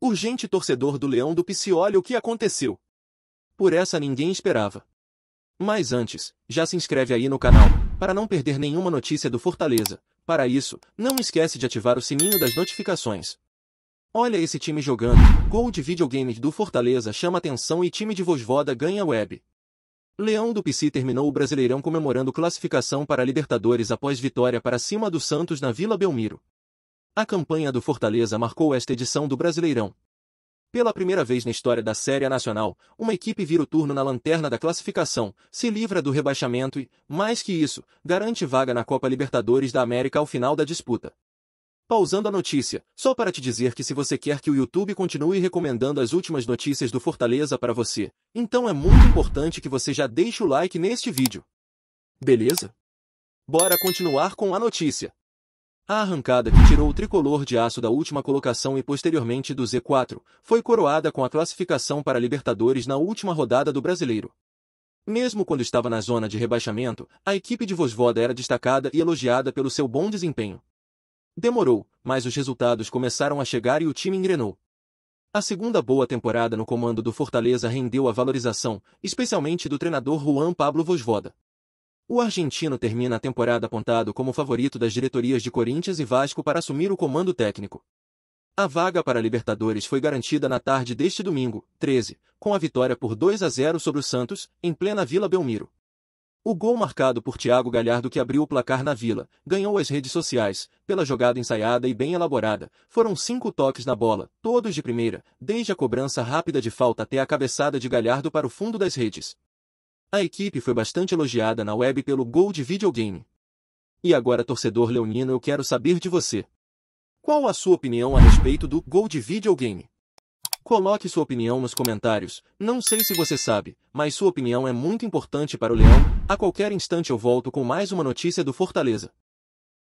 urgente torcedor do Leão do Pici olha o que aconteceu. Por essa ninguém esperava. Mas antes, já se inscreve aí no canal, para não perder nenhuma notícia do Fortaleza. Para isso, não esquece de ativar o sininho das notificações. Olha esse time jogando, gol de videogame do Fortaleza chama atenção e time de Vosvoda ganha web. Leão do Pici terminou o Brasileirão comemorando classificação para Libertadores após vitória para cima do Santos na Vila Belmiro. A campanha do Fortaleza marcou esta edição do Brasileirão. Pela primeira vez na história da Série Nacional, uma equipe vira o turno na lanterna da classificação, se livra do rebaixamento e, mais que isso, garante vaga na Copa Libertadores da América ao final da disputa. Pausando a notícia, só para te dizer que se você quer que o YouTube continue recomendando as últimas notícias do Fortaleza para você, então é muito importante que você já deixe o like neste vídeo. Beleza? Bora continuar com a notícia. A arrancada que tirou o tricolor de aço da última colocação e posteriormente do Z4 foi coroada com a classificação para Libertadores na última rodada do Brasileiro. Mesmo quando estava na zona de rebaixamento, a equipe de Vosvoda era destacada e elogiada pelo seu bom desempenho. Demorou, mas os resultados começaram a chegar e o time engrenou. A segunda boa temporada no comando do Fortaleza rendeu a valorização, especialmente do treinador Juan Pablo Vosvoda. O argentino termina a temporada apontado como favorito das diretorias de Corinthians e Vasco para assumir o comando técnico. A vaga para a Libertadores foi garantida na tarde deste domingo, 13, com a vitória por 2 a 0 sobre o Santos, em plena Vila Belmiro. O gol marcado por Thiago Galhardo que abriu o placar na Vila, ganhou as redes sociais, pela jogada ensaiada e bem elaborada. Foram cinco toques na bola, todos de primeira, desde a cobrança rápida de falta até a cabeçada de Galhardo para o fundo das redes. A equipe foi bastante elogiada na web pelo Gold de videogame. E agora, torcedor leonino, eu quero saber de você. Qual a sua opinião a respeito do Gold de videogame? Coloque sua opinião nos comentários. Não sei se você sabe, mas sua opinião é muito importante para o Leão. A qualquer instante eu volto com mais uma notícia do Fortaleza.